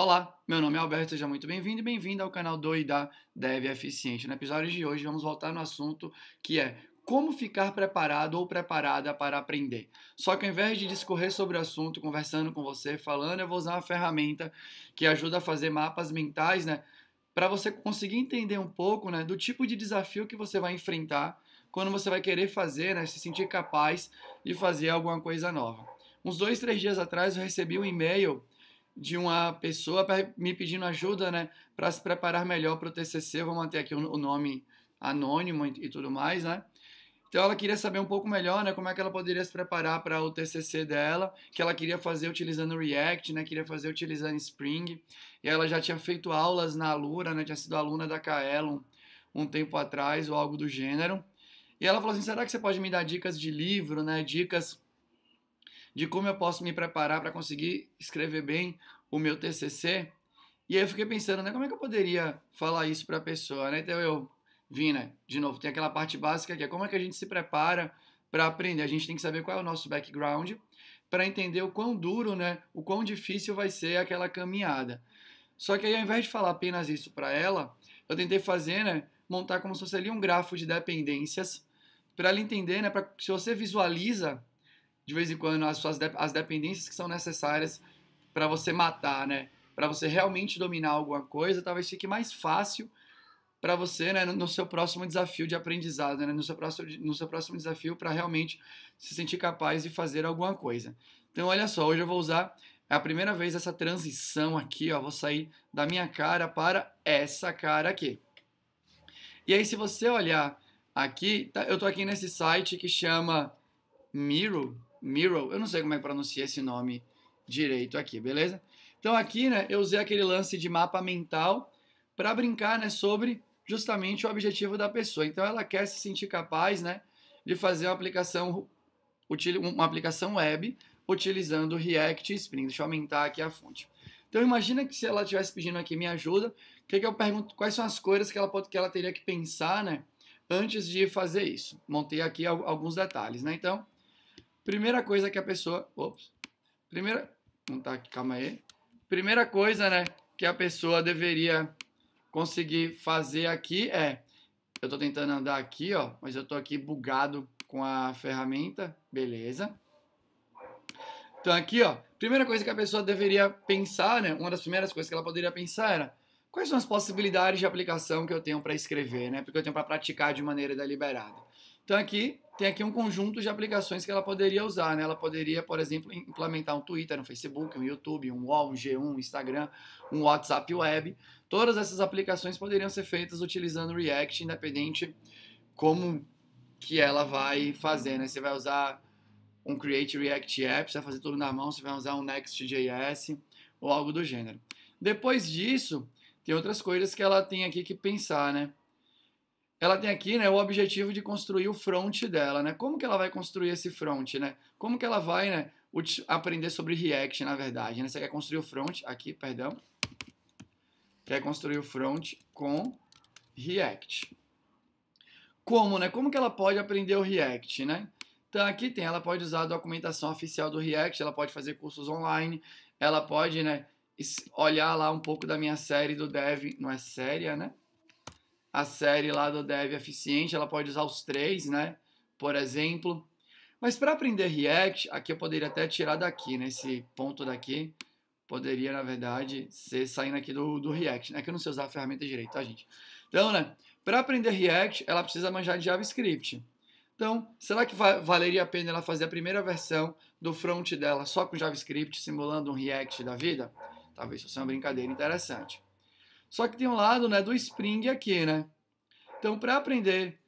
Olá, meu nome é Alberto, seja muito bem-vindo e bem-vindo ao canal do e da Dev Eficiente. No episódio de hoje vamos voltar no assunto que é como ficar preparado ou preparada para aprender. Só que ao invés de discorrer sobre o assunto, conversando com você, falando, eu vou usar uma ferramenta que ajuda a fazer mapas mentais, né? Para você conseguir entender um pouco né, do tipo de desafio que você vai enfrentar quando você vai querer fazer, né, se sentir capaz de fazer alguma coisa nova. Uns dois, três dias atrás eu recebi um e-mail de uma pessoa me pedindo ajuda, né, para se preparar melhor para o TCC. Vou manter aqui o nome anônimo e tudo mais, né? Então ela queria saber um pouco melhor, né, como é que ela poderia se preparar para o TCC dela, que ela queria fazer utilizando React, né, queria fazer utilizando Spring. E ela já tinha feito aulas na Alura, né, tinha sido aluna da Kaelon um tempo atrás ou algo do gênero. E ela falou assim: "Será que você pode me dar dicas de livro, né, dicas de como eu posso me preparar para conseguir escrever bem o meu TCC. E aí eu fiquei pensando, né, como é que eu poderia falar isso para a pessoa, né? Então eu, né de novo, tem aquela parte básica que é como é que a gente se prepara para aprender. A gente tem que saber qual é o nosso background para entender o quão duro, né, o quão difícil vai ser aquela caminhada. Só que aí, ao invés de falar apenas isso para ela, eu tentei fazer, né, montar como se fosse ali um grafo de dependências para ela entender, né, pra, se você visualiza de vez em quando as suas de as dependências que são necessárias para você matar, né? Para você realmente dominar alguma coisa, talvez fique mais fácil para você, né, no seu próximo desafio de aprendizado, né, no seu próximo, no seu próximo desafio para realmente se sentir capaz de fazer alguma coisa. Então, olha só, hoje eu vou usar é a primeira vez essa transição aqui, ó, vou sair da minha cara para essa cara aqui. E aí, se você olhar aqui, tá, eu tô aqui nesse site que chama Miro, Miro, eu não sei como é que pronuncia esse nome direito aqui, beleza? Então aqui, né, eu usei aquele lance de mapa mental para brincar, né, sobre justamente o objetivo da pessoa. Então ela quer se sentir capaz, né, de fazer uma aplicação uma aplicação web utilizando React Spring. Deixa eu aumentar aqui a fonte. Então imagina que se ela estivesse pedindo aqui me ajuda, que, que eu pergunto quais são as coisas que ela pode, que ela teria que pensar, né, antes de fazer isso. Montei aqui alguns detalhes, né? Então, Primeira coisa que a pessoa. Ops. Primeira. Não tá aqui, calma aí. Primeira coisa, né? Que a pessoa deveria conseguir fazer aqui é. Eu tô tentando andar aqui, ó, mas eu tô aqui bugado com a ferramenta. Beleza. Então aqui, ó, primeira coisa que a pessoa deveria pensar, né? Uma das primeiras coisas que ela poderia pensar era quais são as possibilidades de aplicação que eu tenho para escrever, né? Porque eu tenho para praticar de maneira deliberada. Então aqui, tem aqui um conjunto de aplicações que ela poderia usar. Né? Ela poderia, por exemplo, implementar um Twitter, um Facebook, um YouTube, um Wall, um G1, um Instagram, um WhatsApp Web. Todas essas aplicações poderiam ser feitas utilizando React, independente como que ela vai fazer. Né? Você vai usar um Create React App, você vai fazer tudo na mão, você vai usar um Next.js ou algo do gênero. Depois disso, tem outras coisas que ela tem aqui que pensar, né? ela tem aqui né, o objetivo de construir o front dela, né? Como que ela vai construir esse front, né? Como que ela vai né, aprender sobre React, na verdade, né? Você quer construir o front, aqui, perdão, quer construir o front com React. Como, né? Como que ela pode aprender o React, né? Então aqui tem, ela pode usar a documentação oficial do React, ela pode fazer cursos online, ela pode, né, olhar lá um pouco da minha série do Dev, não é séria, né? a série lá do Dev eficiente, ela pode usar os três, né? Por exemplo. Mas para aprender React, aqui eu poderia até tirar daqui, né? ponto daqui poderia, na verdade, ser saindo aqui do, do React, É Que eu não sei usar a ferramenta direito, tá, gente? Então, né? Para aprender React, ela precisa manjar de JavaScript. Então, será que va valeria a pena ela fazer a primeira versão do front dela só com JavaScript, simulando um React da vida? Talvez isso seja uma brincadeira interessante. Só que tem um lado né, do spring aqui, né? Então, para aprender,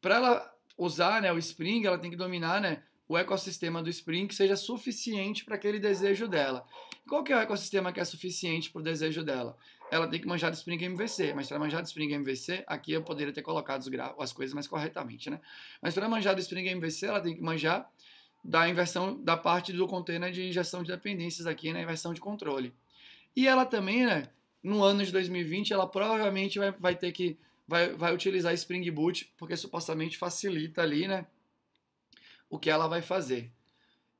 para ela usar né, o spring, ela tem que dominar né, o ecossistema do spring que seja suficiente para aquele desejo dela. Qual que é o ecossistema que é suficiente para o desejo dela? Ela tem que manjar do Spring MVC, mas para manjar do Spring MVC, aqui eu poderia ter colocado as coisas mais corretamente, né? Mas para manjar do Spring MVC, ela tem que manjar da inversão da parte do container de injeção de dependências aqui, na né? inversão de controle. E ela também, né, no ano de 2020 ela provavelmente vai, vai ter que vai, vai utilizar Spring Boot, porque supostamente facilita ali, né? O que ela vai fazer.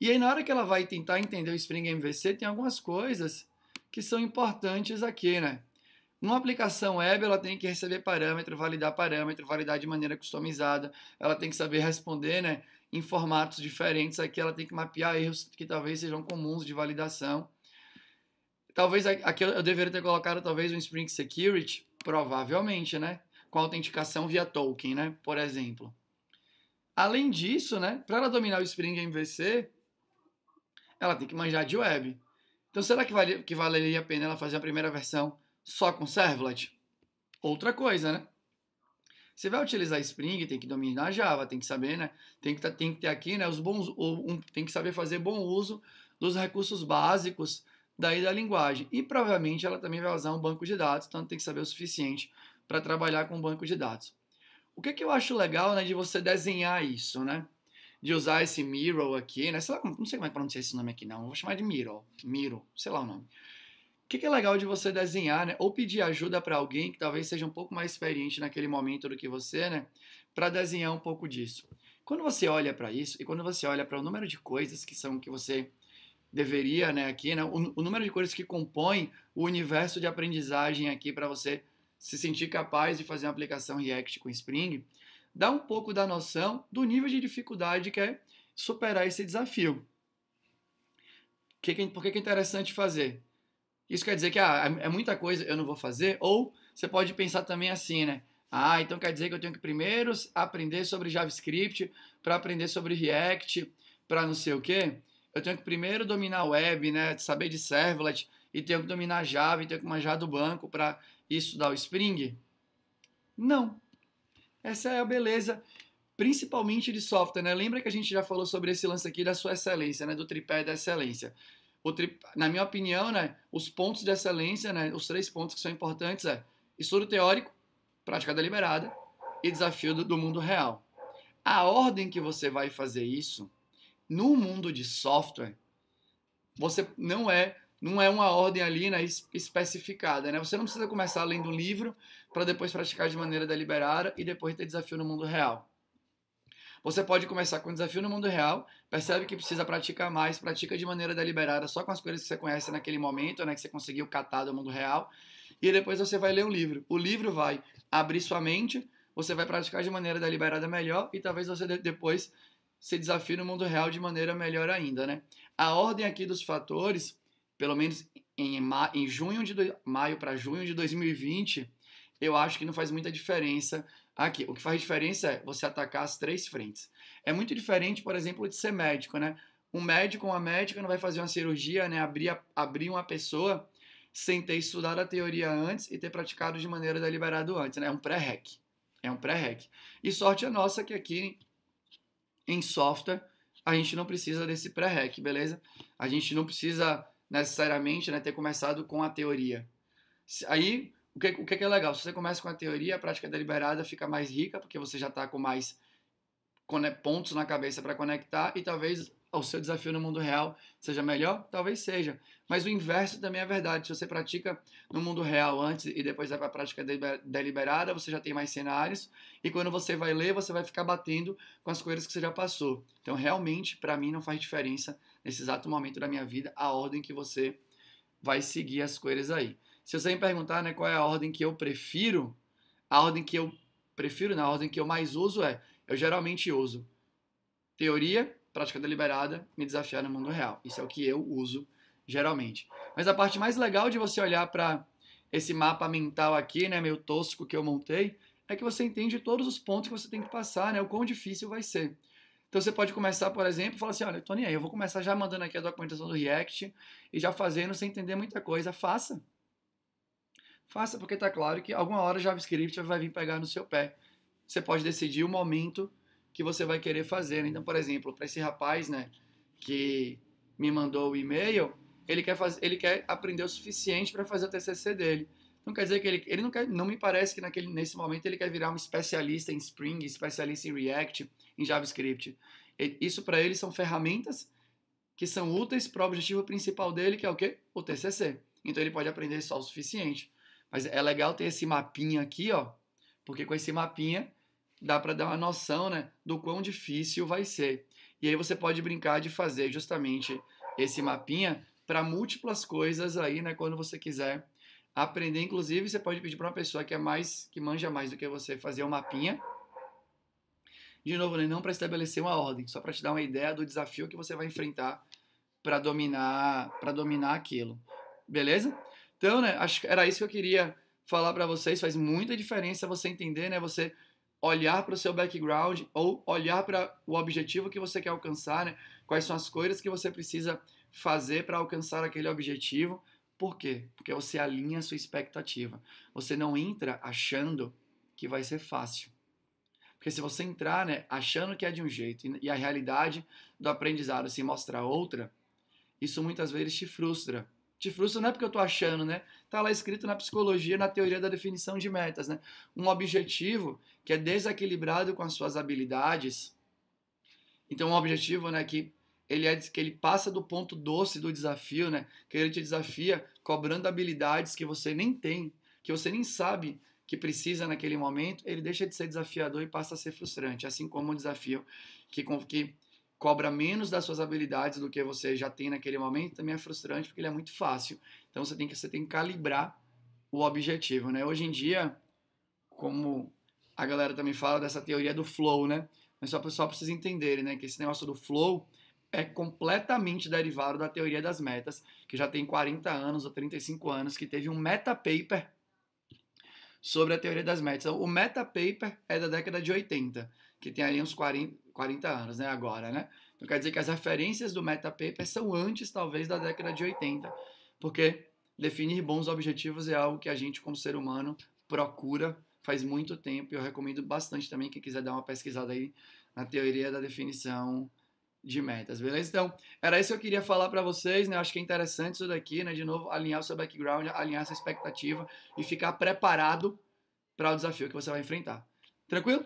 E aí, na hora que ela vai tentar entender o Spring MVC, tem algumas coisas que são importantes aqui, né? Uma aplicação web, ela tem que receber parâmetro, validar parâmetro, validar de maneira customizada, ela tem que saber responder, né? Em formatos diferentes aqui, ela tem que mapear erros que talvez sejam comuns de validação. Talvez aqui eu deveria ter colocado talvez um Spring Security, provavelmente, né? Com autenticação via token, né? Por exemplo. Além disso, né? Para ela dominar o Spring MVC, ela tem que manjar de web. Então, será que, vale, que valeria a pena ela fazer a primeira versão só com servlet? Outra coisa, né? Você vai utilizar Spring, tem que dominar Java, tem que saber, né? Tem que, tá, tem que ter aqui, né? Os bons, um, tem que saber fazer bom uso dos recursos básicos daí da linguagem. E provavelmente ela também vai usar um banco de dados, então tem que saber o suficiente para trabalhar com um banco de dados. O que, que eu acho legal né, de você desenhar isso, né? De usar esse Miro aqui, né? Sei lá, não sei como é pronunciar esse nome aqui, não. vou chamar de Miro. mirror sei lá o nome. O que, que é legal de você desenhar, né? Ou pedir ajuda para alguém que talvez seja um pouco mais experiente naquele momento do que você, né? Para desenhar um pouco disso. Quando você olha para isso e quando você olha para o número de coisas que são que você deveria, né, aqui, né, o, o número de coisas que compõem o universo de aprendizagem aqui para você se sentir capaz de fazer uma aplicação React com Spring, dá um pouco da noção do nível de dificuldade que é superar esse desafio. Que, que, por que, que é interessante fazer? Isso quer dizer que ah, é, é muita coisa, eu não vou fazer? Ou você pode pensar também assim, né? Ah, então quer dizer que eu tenho que primeiro aprender sobre JavaScript, para aprender sobre React, para não sei o quê? eu tenho que primeiro dominar web, né? Saber de servlet e tenho que dominar Java e tenho que manjar do banco para estudar o Spring? Não. Essa é a beleza, principalmente de software, né? Lembra que a gente já falou sobre esse lance aqui da sua excelência, né? Do tripé da excelência. Tri... Na minha opinião, né? Os pontos de excelência, né? Os três pontos que são importantes é estudo teórico, prática deliberada e desafio do mundo real. A ordem que você vai fazer isso no mundo de software, você não é não é uma ordem ali né, especificada, né? Você não precisa começar lendo um livro para depois praticar de maneira deliberada e depois ter desafio no mundo real. Você pode começar com um desafio no mundo real, percebe que precisa praticar mais, pratica de maneira deliberada só com as coisas que você conhece naquele momento, né, que você conseguiu catar do mundo real, e depois você vai ler um livro. O livro vai abrir sua mente, você vai praticar de maneira deliberada melhor e talvez você depois se desafia no mundo real de maneira melhor ainda, né? A ordem aqui dos fatores, pelo menos em, em junho de maio para junho de 2020, eu acho que não faz muita diferença aqui. O que faz diferença é você atacar as três frentes. É muito diferente, por exemplo, de ser médico, né? Um médico ou uma médica não vai fazer uma cirurgia, né? Abrir, abrir uma pessoa sem ter estudado a teoria antes e ter praticado de maneira deliberada antes, né? É um pré-rec. É um pré-rec. E sorte é nossa que aqui em software, a gente não precisa desse pré-rec, beleza? A gente não precisa necessariamente né, ter começado com a teoria. Aí, o que, o é que é legal? Se você começa com a teoria, a prática deliberada fica mais rica, porque você já está com mais né, pontos na cabeça para conectar e talvez ao seu desafio no mundo real seja melhor? Talvez seja. Mas o inverso também é verdade. Se você pratica no mundo real antes e depois vai para a prática deliberada, você já tem mais cenários. E quando você vai ler, você vai ficar batendo com as coisas que você já passou. Então, realmente, para mim, não faz diferença nesse exato momento da minha vida a ordem que você vai seguir as coisas aí. Se você me perguntar né, qual é a ordem que eu prefiro, a ordem que eu prefiro, na ordem que eu mais uso é, eu geralmente uso teoria, prática deliberada, me desafiar no mundo real. Isso é o que eu uso geralmente. Mas a parte mais legal de você olhar para esse mapa mental aqui, né, meio tosco que eu montei, é que você entende todos os pontos que você tem que passar, né, o quão difícil vai ser. Então você pode começar, por exemplo, e falar assim, olha, Tony, eu vou começar já mandando aqui a documentação do React e já fazendo sem entender muita coisa. Faça. Faça, porque está claro que alguma hora JavaScript vai vir pegar no seu pé. Você pode decidir o momento que você vai querer fazer. Né? Então, por exemplo, para esse rapaz, né, que me mandou o e-mail, ele quer fazer, ele quer aprender o suficiente para fazer o TCC dele. Não quer dizer que ele, ele não quer, não me parece que naquele, nesse momento ele quer virar um especialista em Spring, especialista em React, em JavaScript. Isso para ele são ferramentas que são úteis para o objetivo principal dele, que é o quê? O TCC. Então ele pode aprender só o suficiente. Mas é legal ter esse mapinha aqui, ó, porque com esse mapinha dá para dar uma noção né, do quão difícil vai ser. E aí você pode brincar de fazer justamente esse mapinha para múltiplas coisas aí, né, quando você quiser aprender. Inclusive, você pode pedir para uma pessoa que é mais que manja mais do que você fazer um mapinha. De novo, né, não para estabelecer uma ordem, só para te dar uma ideia do desafio que você vai enfrentar para dominar, para dominar aquilo. Beleza? Então, né, acho que era isso que eu queria falar para vocês. Faz muita diferença você entender, né, você olhar para o seu background ou olhar para o objetivo que você quer alcançar, né? quais são as coisas que você precisa fazer para alcançar aquele objetivo. Por quê? Porque você alinha a sua expectativa. Você não entra achando que vai ser fácil. Porque se você entrar né, achando que é de um jeito e a realidade do aprendizado se mostrar outra, isso muitas vezes te frustra te frustra não é porque eu estou achando, né? Tá lá escrito na psicologia, na teoria da definição de metas, né? Um objetivo que é desequilibrado com as suas habilidades. Então, um objetivo, né, que ele é que ele passa do ponto doce do desafio, né? Que ele te desafia cobrando habilidades que você nem tem, que você nem sabe que precisa naquele momento, ele deixa de ser desafiador e passa a ser frustrante, assim como o desafio que, que cobra menos das suas habilidades do que você já tem naquele momento, também é frustrante porque ele é muito fácil. Então você tem que você tem que calibrar o objetivo, né? Hoje em dia, como a galera também fala dessa teoria do flow, né? Mas só o pessoal precisa entender, né, que esse negócio do flow é completamente derivado da teoria das metas, que já tem 40 anos ou 35 anos, que teve um meta paper sobre a teoria das metas. Então, o meta paper é da década de 80 que tem ali uns 40, 40 anos, né, agora, né? Então quer dizer que as referências do metapaper são antes, talvez, da década de 80, porque definir bons objetivos é algo que a gente, como ser humano, procura faz muito tempo e eu recomendo bastante também quem quiser dar uma pesquisada aí na teoria da definição de metas, beleza? Então, era isso que eu queria falar para vocês, né? Acho que é interessante isso daqui, né? De novo, alinhar o seu background, alinhar essa expectativa e ficar preparado para o desafio que você vai enfrentar. Tranquilo?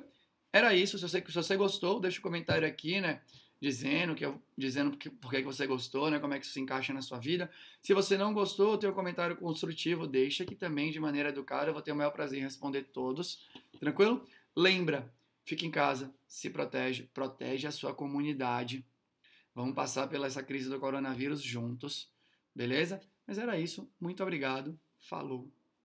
era isso. Se você, se você gostou, deixa o um comentário aqui, né? Dizendo que dizendo que, por que você gostou, né? Como é que isso se encaixa na sua vida. Se você não gostou, tem um comentário construtivo, deixa aqui também de maneira educada. Eu vou ter o maior prazer em responder todos. Tranquilo? Lembra, fique em casa, se protege, protege a sua comunidade. Vamos passar pela essa crise do coronavírus juntos, beleza? Mas era isso. Muito obrigado. Falou.